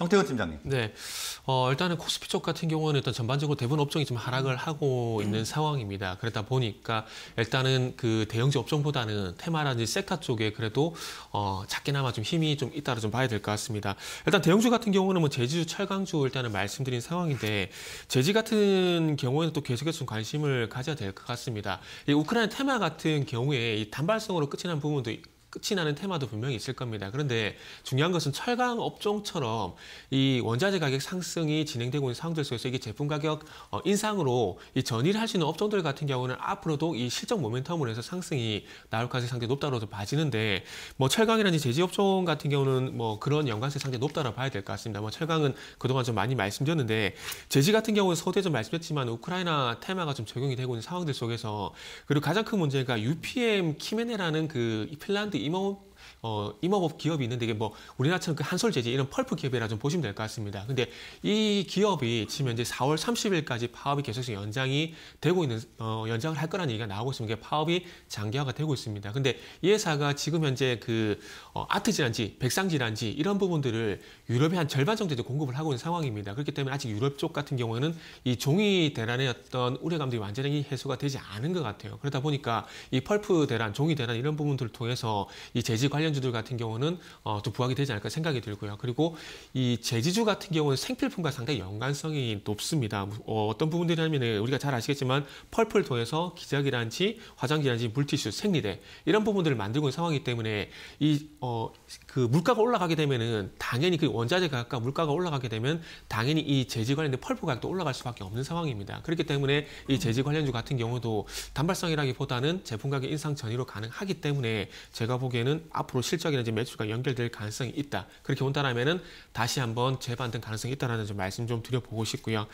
정태근 팀장님. 네. 어, 일단은 코스피 쪽 같은 경우는 일단 전반적으로 대부분 업종이 좀 하락을 하고 있는 상황입니다. 그러다 보니까 일단은 그대형주 업종보다는 테마라든지 섹터 쪽에 그래도 어, 작게나마 좀 힘이 좀 있다를 좀 봐야 될 것 같습니다. 일단 대형주 같은 경우는 뭐제주 철강주 일단은 말씀드린 상황인데 제지 같은 경우에는 또 계속해서 좀 관심을 가져야 될 것 같습니다. 이 우크라이나 테마 같은 경우에 이 단발성으로 끝이 난 부분도 끝이 나는 테마도 분명히 있을 겁니다. 그런데 중요한 것은 철강 업종처럼 이 원자재 가격 상승이 진행되고 있는 상황들 속에서 이게 제품 가격 어, 인상으로 이 전일할 수 있는 업종들 같은 경우는 앞으로도 이 실적 모멘텀으로 해서 상승이 나올 가능성이 상당히 높다고도 봐지는데 뭐 철강이라든지 제지 업종 같은 경우는 뭐 그런 연관성이 상당히 높다고 봐야 될 것 같습니다. 뭐 철강은 그동안 좀 많이 말씀드렸는데 제지 같은 경우는 서두에 좀 말씀드렸지만 우크라이나 테마가 좀 적용이 되고 있는 상황들 속에서 그리고 가장 큰 문제가 UPM 키메네라는 그 핀란드 今も 어, 임업업 기업이 있는데 이게 뭐 우리나라처럼 그 한솔 제지 이런 펄프 기업이라 좀 보시면 될 것 같습니다. 근데 이 기업이 지금 현재 4월 30일까지 파업이 계속해서 연장이 되고 있는 어, 연장을 할 거라는 얘기가 나오고 있습니다. 파업이 장기화가 되고 있습니다. 근데 이 회사가 지금 현재 그 어, 아트 질환지, 백상 질환지 이런 부분들을 유럽의 한 절반 정도 공급을 하고 있는 상황입니다. 그렇기 때문에 아직 유럽 쪽 같은 경우에는 이 종이 대란의 어떤 우려감들이 완전히 해소가 되지 않은 것 같아요. 그러다 보니까 이 펄프 대란, 종이 대란 이런 부분들을 통해서 이 재지 관련 관련주들 같은 경우는 어, 또 부각이 되지 않을까 생각이 들고요. 그리고 이 제지주 같은 경우는 생필품과 상당히 연관성이 높습니다. 뭐, 어, 떤 부분들이냐면 우리가 잘 아시겠지만 펄프를 통해서 기자기란지, 화장기란지, 물티슈, 생리대 이런 부분들을 만들고 있는 상황이기 때문에 이어그 물가가 올라가게 되면은 당연히 그 원자재 가격과 물가가 올라가게 되면 당연히 이 제지 관련된 펄프 가격도 올라갈 수밖에 없는 상황입니다. 그렇기 때문에 이 제지 관련주 같은 경우도 단발성이라기보다는 제품 가격 인상 전이로 가능하기 때문에 제가 보기에는 앞으로 앞으로 실적이라든지 매출과 연결될 가능성이 있다. 그렇게 본다면은 다시 한번 재반등 가능성이 있다라는 좀 말씀 좀 드려보고 싶고요.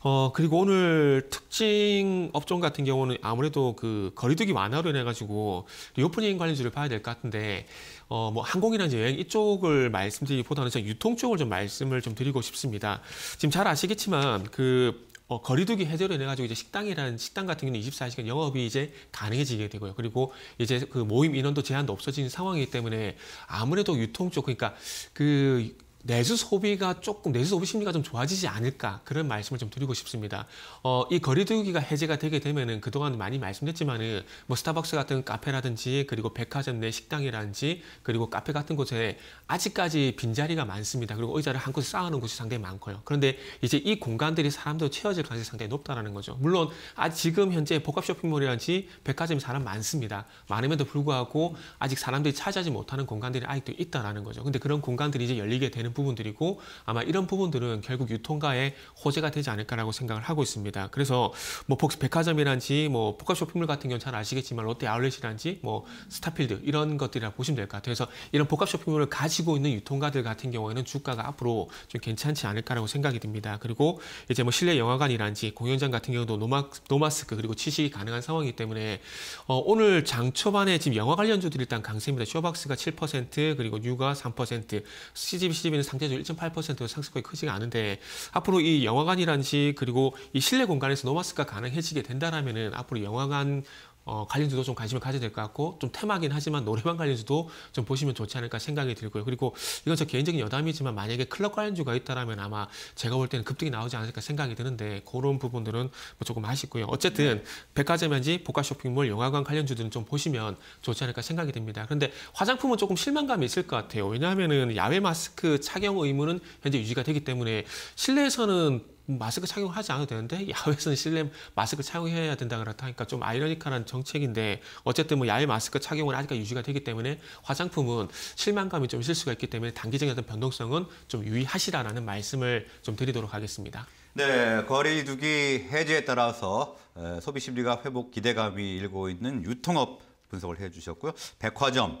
어, 그리고 오늘 특징 업종 같은 경우는 아무래도 그 거리두기 완화로 인해 가지고 리오프닝 관련주를 봐야 될 것 같은데 어, 뭐항공이나 여행 이쪽을 말씀드리기보다는 유통 쪽을 좀 말씀을 좀 드리고 싶습니다. 지금 잘 아시겠지만 그 어, 거리두기 해제로 인해 가지고 이제 식당이라는 식당 같은 경우는 24시간 영업이 이제 가능해지게 되고요. 그리고 이제 그 모임 인원도 제한도 없어진 상황이기 때문에 아무래도 유통 쪽 그러니까 그 내수 소비가 조금 내수 소비 심리가 좀 좋아지지 않을까 그런 말씀을 좀 드리고 싶습니다. 어, 이 거리두기가 해제가 되게 되면은 그동안 많이 말씀드렸지만은 뭐 스타벅스 같은 카페라든지 그리고 백화점 내 식당이라든지 그리고 카페 같은 곳에 아직까지 빈자리가 많습니다. 그리고 의자를 한 곳에 쌓아놓은 곳이 상당히 많고요. 그런데 이제 이 공간들이 사람들 채워질 가능성이 상당히 높다라는 거죠. 물론 아 지금 현재 복합 쇼핑몰이라든지 백화점이 사람 많습니다. 많음에도 불구하고 아직 사람들이 차지하지 못하는 공간들이 아직도 있다라는 거죠. 근데 그런 공간들이 이제 열리게 되는 부분들이고 아마 이런 부분들은 결국 유통가에 호재가 되지 않을까라고 생각을 하고 있습니다. 그래서 뭐 폭스 백화점이란지 뭐 복합 쇼핑몰 같은 경우는 잘 아시겠지만 롯데 아울렛이란지 뭐 스타필드 이런 것들이라고 보시면 될 것 같아요. 그래서 이런 복합 쇼핑몰을 가지고 있는 유통가들 같은 경우에는 주가가 앞으로 좀 괜찮지 않을까라고 생각이 듭니다. 그리고 이제 뭐 실내 영화관이란지 공연장 같은 경우도 노마, 노마스크 그리고 취식이 가능한 상황이기 때문에 어, 오늘 장 초반에 지금 영화 관련주들이 일단 강세입니다. 쇼박스가 7% 그리고 뉴가 3% CGV, CGV는 상대적으로 1.8%로 상승폭이 크지가 않은데 앞으로 이 영화관이란지 그리고 이 실내 공간에서 노마스가 가능해지게 된다라면은 앞으로 영화관 어, 관련주도 좀 관심을 가져야 될 것 같고 좀 테마긴 하지만 노래방 관련주도 좀 보시면 좋지 않을까 생각이 들고요. 그리고 이건 저 개인적인 여담이지만 만약에 클럽 관련주가 있다라면 아마 제가 볼 때는 급등이 나오지 않을까 생각이 드는데 그런 부분들은 뭐 조금 아쉽고요. 어쨌든 백화점인지 복합 쇼핑몰, 영화관 관련주들은 좀 보시면 좋지 않을까 생각이 듭니다. 그런데 화장품은 조금 실망감이 있을 것 같아요. 왜냐하면은 야외 마스크 착용 의무는 현재 유지가 되기 때문에 실내에서는 마스크 착용하지 않아도 되는데 야외에서는 실내 마스크 착용해야 된다 그렇다 니까좀 아이러니컬한 정책인데 어쨌든 뭐 야외 마스크 착용은 아직까지 유지가 되기 때문에 화장품은 실망감이 좀 있을 수가 있기 때문에 단기적인 어떤 변동성은 좀 유의하시라라는 말씀을 좀 드리도록 하겠습니다. 네, 거리두기 해제에 따라서 소비 심리가 회복 기대감이 일고 있는 유통업 분석을 해주셨고요. 백화점,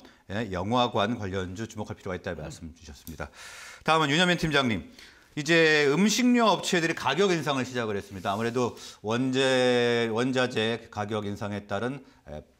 영화관 관련주 주목할 필요가 있다는 말씀 주셨습니다. 다음은 윤여민 팀장님. 이제 음식료 업체들이 가격 인상을 시작을 했습니다. 아무래도 원재, 원자재 가격 인상에 따른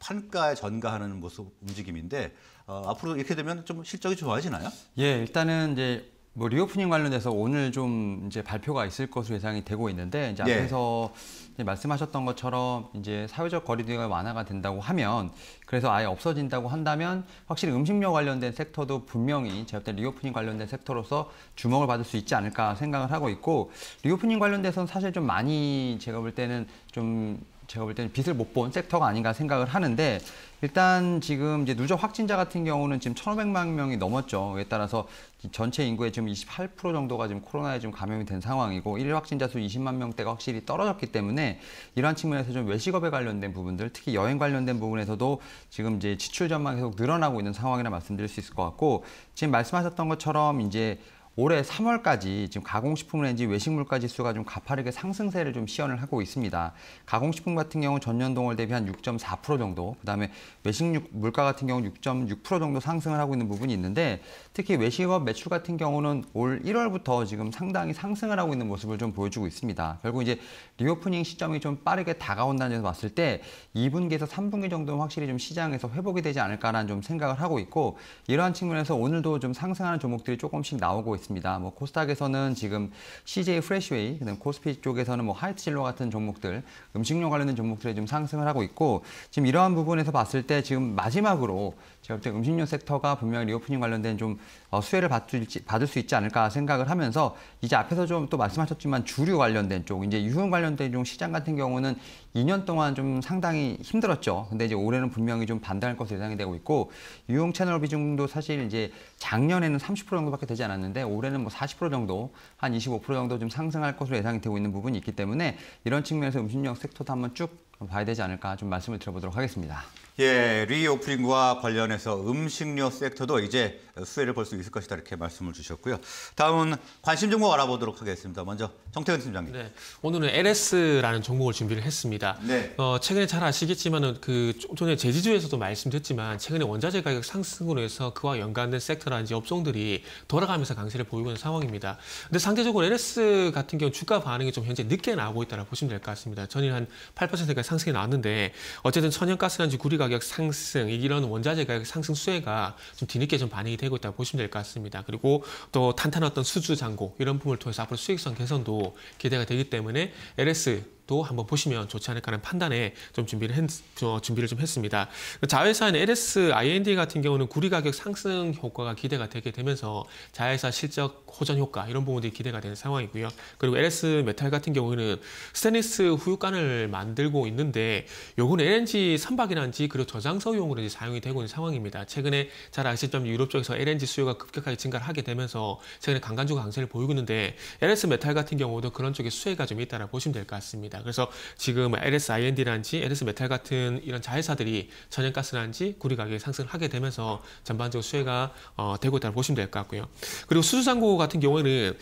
판가에 전가하는 모습 움직임인데 어, 앞으로 이렇게 되면 좀 실적이 좋아지나요? 예, 일단은 이제 뭐 리오프닝 관련돼서 오늘 좀 이제 발표가 있을 것으로 예상이 되고 있는데 이제 네. 앞에서 예. 이제 말씀하셨던 것처럼 이제 사회적 거리두기가 완화가 된다고 하면 그래서 아예 없어진다고 한다면 확실히 음식료 관련된 섹터도 분명히 제가 볼 리오프닝 관련된 섹터로서 주목을 받을 수 있지 않을까 생각을 하고 있고 리오프닝 관련돼서는 사실 좀 많이 제가 볼 때는 좀 제가 볼 때는 빚을못 본 섹터가 아닌가 생각을 하는데 일단 지금 이제 누적 확진자 같은 경우는 지금 1,500만 명이 넘었죠. 그에 따라서 전체 인구의 지금 28% 정도가 지금 코로나에 지금 감염이 된 상황이고 일일 확진자 수 20만 명대가 확실히 떨어졌기 때문에 이러한 측면에서 좀 외식업에 관련된 부분들, 특히 여행 관련된 부분에서도 지금 이제 지출 전망 계속 늘어나고 있는 상황이라 말씀드릴 수 있을 것 같고 지금 말씀하셨던 것처럼 이제 올해 3월까지 지금 가공식품 렌지 외식 물가 지수가 좀 가파르게 상승세를 좀 시연을 하고 있습니다. 가공식품 같은 경우 전년 동월 대비 한 6.4% 정도, 그다음에 외식 물가 같은 경우 6.6% 정도 상승을 하고 있는 부분이 있는데 특히 외식업 매출 같은 경우는 올 1월부터 지금 상당히 상승을 하고 있는 모습을 좀 보여주고 있습니다. 결국 이제 리오프닝 시점이 좀 빠르게 다가온다는 점에서 봤을 때 2분기에서 3분기 정도는 확실히 좀 시장에서 회복이 되지 않을까라는 좀 생각을 하고 있고 이러한 측면에서 오늘도 좀 상승하는 종목들이 조금씩 나오고 있습니다. 있습니다. 뭐 코스닥에서는 지금 CJ 프레시웨이, 그다음 코스피 쪽에서는 뭐 하이트진로 같은 종목들, 음식료 관련된 종목들이 좀 상승을 하고 있고 지금 이러한 부분에서 봤을 때 지금 마지막으로 제가 볼 때 음식료 섹터가 분명 리오프닝 관련된 좀 어, 수혜를 받을지, 받을 수 있지 않을까 생각을 하면서 이제 앞에서 좀 또 말씀하셨지만 주류 관련된 쪽, 이제 유흥 관련된 좀 시장 같은 경우는 2년 동안 좀 상당히 힘들었죠. 근데 이제 올해는 분명히 좀 반등할 것으로 예상이 되고 있고 유용 채널 비중도 사실 이제 작년에는 30% 정도밖에 되지 않았는데 올해는 뭐 40% 정도 한 25% 정도 좀 상승할 것으로 예상이 되고 있는 부분이 있기 때문에 이런 측면에서 음식료 섹터도 한번 쭉 봐야 되지 않을까 좀 말씀을 드려보도록 하겠습니다. 예, 리오프닝과 관련해서 음식료 섹터도 이제 수혜를 볼 수 있을 것이다 이렇게 말씀을 주셨고요. 다음은 관심 종목 알아보도록 하겠습니다. 먼저 정태근 팀장님. 네, 오늘은 LS라는 종목을 준비를 했습니다. 네. 어, 최근에 잘 아시겠지만은 그 전에 제주주에서도 말씀드렸지만 최근에 원자재 가격 상승으로 해서 그와 연관된 섹터라든지 업종들이 돌아가면서 강세를 보이고 있는 상황입니다. 근데 상대적으로 LS 같은 경우 주가 반응이 좀 현재 늦게 나오고 있다고 보시면 될 것 같습니다. 전일 한8가 상승이 나왔는데 어쨌든 천연가스라든지 구리가 가격 상승, 이런 원자재 가격 상승 수혜가 좀 뒤늦게 좀 반영이 되고 있다고 보시면 될 것 같습니다. 그리고 또탄탄 어떤 수주 잔고 이런 부분을 통해서 앞으로 수익성 개선도 기대가 되기 때문에 LS 또 한번 보시면 좋지 않을까라는 판단에 좀 준비를 했, 어, 준비를 좀 했습니다. 자회사인 LS IND 같은 경우는 구리 가격 상승 효과가 기대가 되게 되면서 자회사 실적 호전 효과 이런 부분들이 기대가 되는 상황이고요. 그리고 LS 메탈 같은 경우에는 스테니스 후유관을 만들고 있는데 요건 LNG 선박이란지 그리고 저장소용으로 이제 사용이 되고 있는 상황입니다. 최근에 잘 아시겠지만 유럽 쪽에서 LNG 수요가 급격하게 증가를 하게 되면서 최근에 강간주가 강세를 보이고 있는데 LS 메탈 같은 경우도 그런 쪽에 수혜가 좀 있다라고 보시면 될 것 같습니다. 있니다 그래서 지금 LSIND라든지 LS메탈 같은 이런 자회사들이 천연가스라든지 구리 가격이 상승을 하게 되면서 전반적으로 수혜가 어, 되고 있다고 보시면 될 것 같고요. 그리고 수수산고 같은 경우에는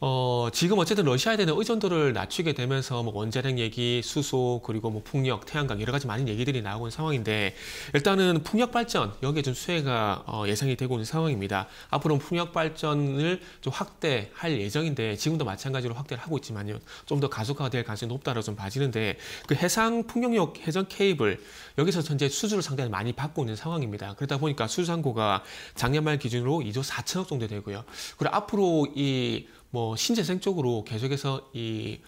어, 지금 어쨌든 러시아에 대한 의존도를 낮추게 되면서 뭐 원자력 얘기, 수소, 그리고 뭐 풍력, 태양광 여러 가지 많은 얘기들이 나오고 있는 상황인데 일단은 풍력 발전 여기에 좀 수혜가 어, 예상이 되고 있는 상황입니다. 앞으로 풍력 발전을 좀 확대할 예정인데 지금도 마찬가지로 확대를 하고 있지만요. 좀 더 가속화될 가능성이 높다는 우라좀 봐지는데 그 해상 풍경역 해전 케이블 여기서 현재 수주를 상당히 많이 받고 있는 상황입니다. 그러다 보니까 수주상고가 작년 말 기준으로 2조 4천억 정도 되고요. 그리고 앞으로 이 뭐 신재생 쪽으로 계속해서 이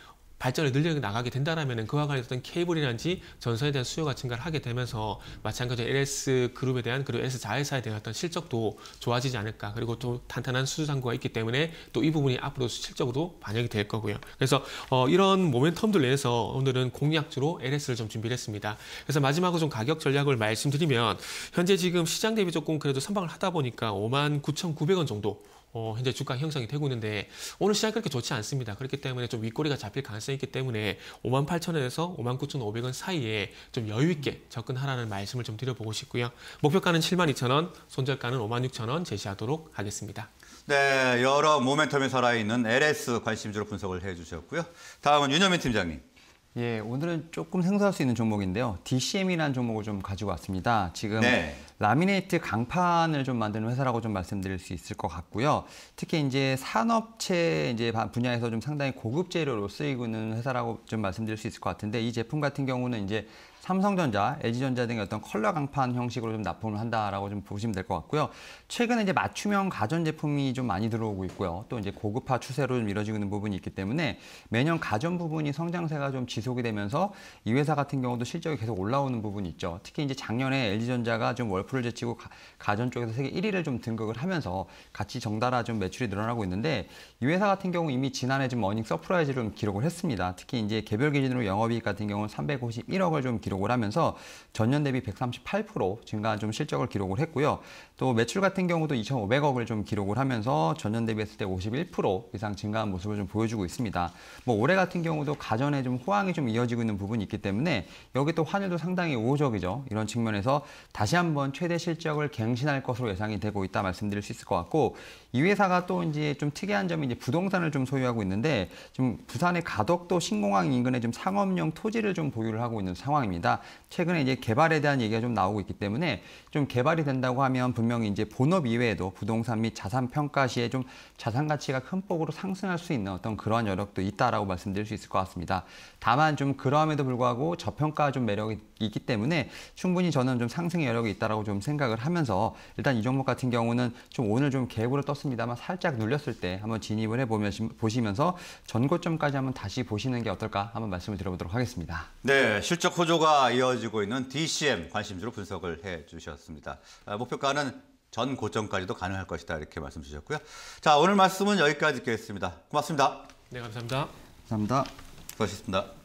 발전을 늘려 나가게 된다라면 그와 관련된 케이블이란지 전선에 대한 수요가 증가를 하게 되면서 마찬가지로 LS 그룹에 대한 그리고 s 자회사에 대한 어떤 실적도 좋아지지 않을까 그리고 또 탄탄한 수주상구가 있기 때문에 또 이 부분이 앞으로 실적으로 반영이 될 거고요. 그래서 어, 이런 모멘텀들 내에서 오늘은 공략주로 LS를 좀 준비했습니다. 그래서 마지막으로 좀 가격 전략을 말씀드리면 현재 지금 시장 대비 조금 그래도 선방을 하다 보니까 5만 9,900원 정도 어, 현재 주가 형성이 되고 있는데 오늘 시장이 그렇게 좋지 않습니다. 그렇기 때문에 좀 윗꼬리가 잡힐 가능성이 있기 때문에 58,000원에서 59,500원 사이에 좀 여유 있게 접근하라는 말씀을 좀 드려보고 싶고요. 목표가는 72,000원, 손절가는 56,000원 제시하도록 하겠습니다. 네, 여러 모멘텀이 살아있는 LS 관심주로 분석을 해주셨고요. 다음은 윤여민 팀장님. 예, 오늘은 조금 생소할 수 있는 종목인데요. DCM이라는 종목을 좀 가지고 왔습니다. 지금 네. 라미네이트 강판을 좀 만드는 회사라고 좀 말씀드릴 수 있을 것 같고요. 특히 이제 산업체 이제 분야에서 좀 상당히 고급 재료로 쓰이고 있는 회사라고 좀 말씀드릴 수 있을 것 같은데 이 제품 같은 경우는 이제 삼성전자, LG전자 등의 어떤 컬러 강판 형식으로 좀 납품을 한다라고 좀 보시면 될 것 같고요. 최근에 이제 맞춤형 가전 제품이 좀 많이 들어오고 있고요. 또 이제 고급화 추세로 좀 이뤄지고 있는 부분이 있기 때문에 매년 가전 부분이 성장세가 좀 지속 지속이 되면서 이 회사 같은 경우도 실적이 계속 올라오는 부분이 있죠. 특히 이제 작년에 LG전자가 좀 월프를 제치고 가, 전 쪽에서 세계 1위를 좀 등극을 하면서 같이 정달아 좀 매출이 늘어나고 있는데 이 회사 같은 경우 이미 지난해 좀 어닝 서프라이즈를 기록을 했습니다. 특히 이제 개별 기준으로 영업이익 같은 경우는 351억을 좀 기록을 하면서 전년 대비 138% 증가한 좀 실적을 기록을 했고요. 또 매출 같은 경우도 2,500억을 좀 기록을 하면서 전년 대비했을 때 51% 이상 증가한 모습을 좀 보여주고 있습니다. 뭐 올해 같은 경우도 가전에 좀 호황이 상황이 좀 이어지고 있는 부분이 있기 때문에 여기 또 환율도 상당히 우호적이죠. 이런 측면에서 다시 한번 최대 실적을 갱신할 것으로 예상이 되고 있다 말씀드릴 수 있을 것 같고 이 회사가 또 이제 좀 특이한 점이 이제 부동산을 좀 소유하고 있는데 좀 부산의 가덕도 신공항 인근에 좀 상업용 토지를 좀 보유를 하고 있는 상황입니다. 최근에 이제 개발에 대한 얘기가 좀 나오고 있기 때문에 좀 개발이 된다고 하면 분명히 이제 본업 이외에도 부동산 및 자산 평가 시에 좀 자산 가치가 큰 폭으로 상승할 수 있는 어떤 그런 여력도 있다라고 말씀드릴 수 있을 것 같습니다. 다만 다만 좀 그럼에도 불구하고 저평가 좀 매력이 있기 때문에 충분히 저는 좀 상승의 여력이 있다라고 좀 생각을 하면서 일단 이 종목 같은 경우는 좀 오늘 좀 갭으로 떴습니다만 살짝 눌렸을 때 한번 진입을 해 보면 보시면서 전고점까지 한번 다시 보시는 게 어떨까 한번 말씀을 드려보도록 하겠습니다. 네, 실적 호조가 이어지고 있는 DCM 관심주로 분석을 해 주셨습니다. 아, 목표가는 전 고점까지도 가능할 것이다 이렇게 말씀 주셨고요. 자 오늘 말씀은 여기까지 듣겠습니다. 고맙습니다. 네 감사합니다. 감사합니다. 수고하셨습니다.